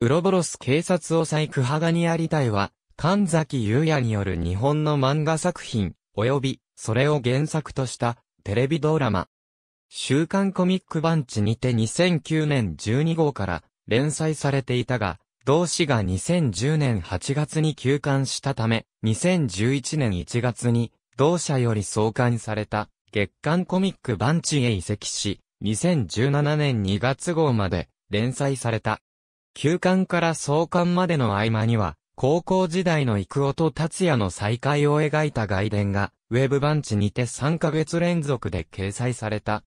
ウロボロス警察を再クハガニアリイは、神崎優也による日本の漫画作品、及び、それを原作とした、テレビドラマ。週刊コミックバンチにて2009年12号から連載されていたが、同誌が2010年8月に休刊したため、2011年1月に、同社より創刊された、月刊コミックバンチへ移籍し、2017年2月号まで連載された。休館から創刊までの合間には、高校時代の育夫と達也の再会を描いた外伝が、ウェブ版地にて3ヶ月連続で掲載された。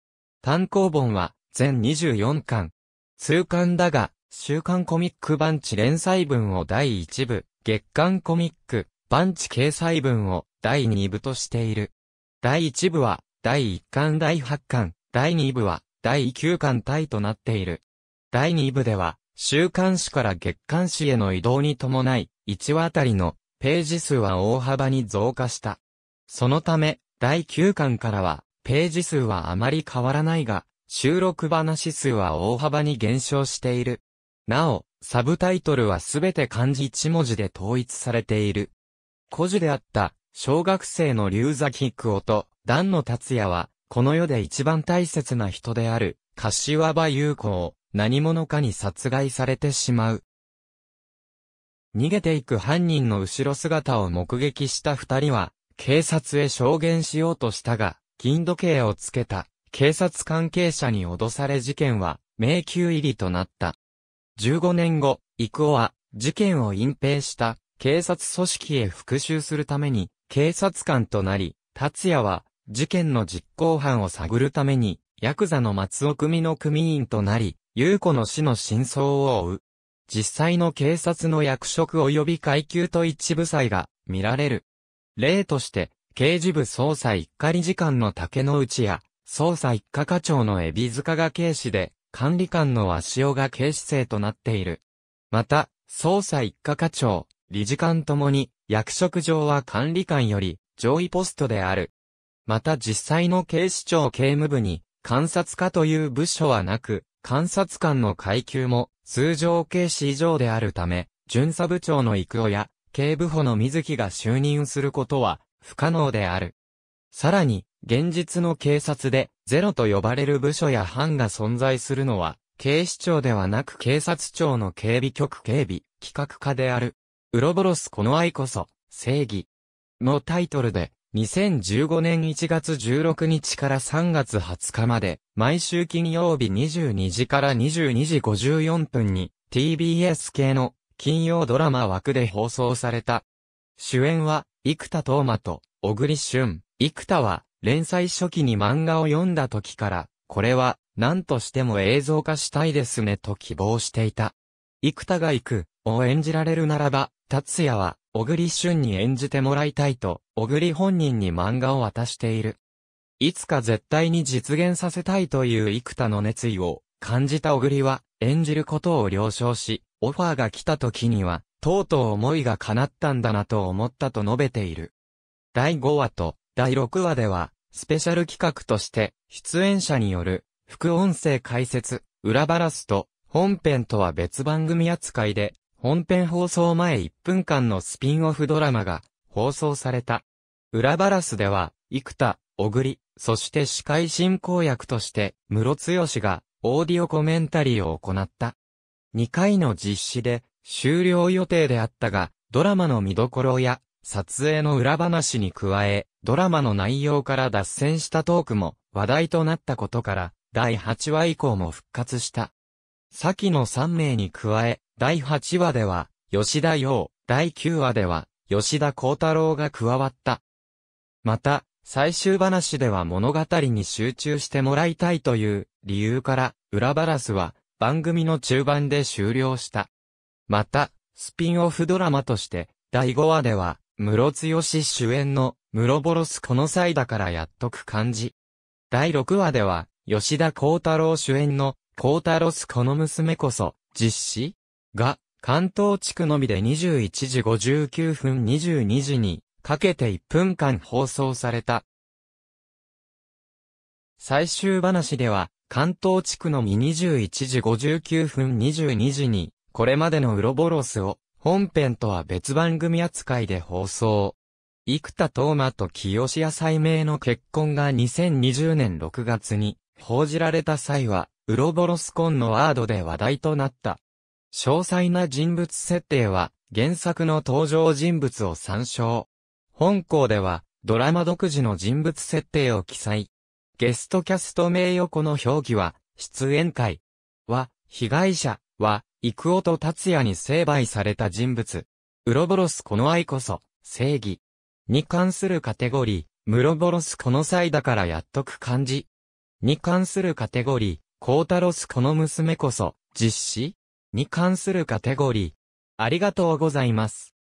単行本は、全24巻。通巻だが、週刊コミック版地連載分を第1部、月刊コミック、版地掲載分を第2部としている。第1部は、第1巻第8巻、第2部は、第9巻体となっている。第2部では、週刊誌から月刊誌への移動に伴い、1話あたりのページ数は大幅に増加した。そのため、第9巻からは、ページ数はあまり変わらないが、収録話数は大幅に減少している。なお、サブタイトルはすべて漢字1文字で統一されている。孤児であった、小学生の龍崎久夫と、段野達也は、この世で一番大切な人である、柏場優子を、何者かに殺害されてしまう。逃げていく犯人の後ろ姿を目撃した二人は、警察へ証言しようとしたが、金時計をつけた警察関係者に脅され事件は迷宮入りとなった。15年後、クオは事件を隠蔽した警察組織へ復讐するために警察官となり、達也は事件の実行犯を探るためにヤクザの松尾組の組員となり、優子の死の真相を追う。実際の警察の役職及び階級と一部祭が見られる。例として、刑事部捜査一課理事官の竹之内や、捜査一課課長の海老塚が警視で、管理官の足尾が警視生となっている。また、捜査一課課長、理事官ともに、役職上は管理官より上位ポストである。また実際の警視庁刑務部に、監察課という部署はなく、監察官の階級も通常警視以上であるため、巡査部長の育夫や警部補の水木が就任することは不可能である。さらに、現実の警察でゼロと呼ばれる部署や班が存在するのは、警視庁ではなく警察庁の警備局警備企画課である。ウロボロスこの愛こそ、正義のタイトルで2015年1月16日から3月20日まで、毎週金曜日22時から22時54分に、TBS 系の金曜ドラマ枠で放送された。主演は、生田斗真と、小栗旬。生田は、連載初期に漫画を読んだ時から、これは、何としても映像化したいですねと希望していた。生田が行く、を演じられるならば、達也は、小栗旬に演じてもらいたいと、小栗本人に漫画を渡している。いつか絶対に実現させたいという幾多の熱意を感じた小栗は演じることを了承し、オファーが来た時には、とうとう思いが叶ったんだなと思ったと述べている。第5話と第6話では、スペシャル企画として、出演者による副音声解説、裏バラスと、本編とは別番組扱いで本編放送前1分間のスピンオフドラマが放送された。裏バラスでは、生田、小栗、そして司会進行役として、室剛がオーディオコメンタリーを行った。2回の実施で終了予定であったが、ドラマの見どころや撮影の裏話に加え、ドラマの内容から脱線したトークも話題となったことから、第8話以降も復活した。先の3名に加え、第8話では、吉田洋、第9話では、吉田幸太郎が加わった。また、最終話では物語に集中してもらいたいという理由から、裏バラスは番組の中盤で終了した。また、スピンオフドラマとして、第5話では、室義主演の、室ボロスこの際だからやっとく感じ。第6話では、吉田幸太郎主演の、幸太郎スこの娘こそ、実施が、関東地区のみで21時59分22時にかけて1分間放送された。最終話では、関東地区のみ21時59分22時に、これまでのウロボロスを、本編とは別番組扱いで放送。生田斗真と清志斎明の結婚が2020年6月に報じられた際は、ウロボロス婚のワードで話題となった。詳細な人物設定は原作の登場人物を参照。本校ではドラマ独自の人物設定を記載。ゲストキャスト名横の表記は、出演会は、被害者は、幾夫と達也に成敗された人物。ウロボロスこの愛こそ、正義。に関するカテゴリー、ムロボロスこの際だからやっとく感じ。に関するカテゴリー、コータロスこの娘こそ、実施に関するカテゴリー。ありがとうございます。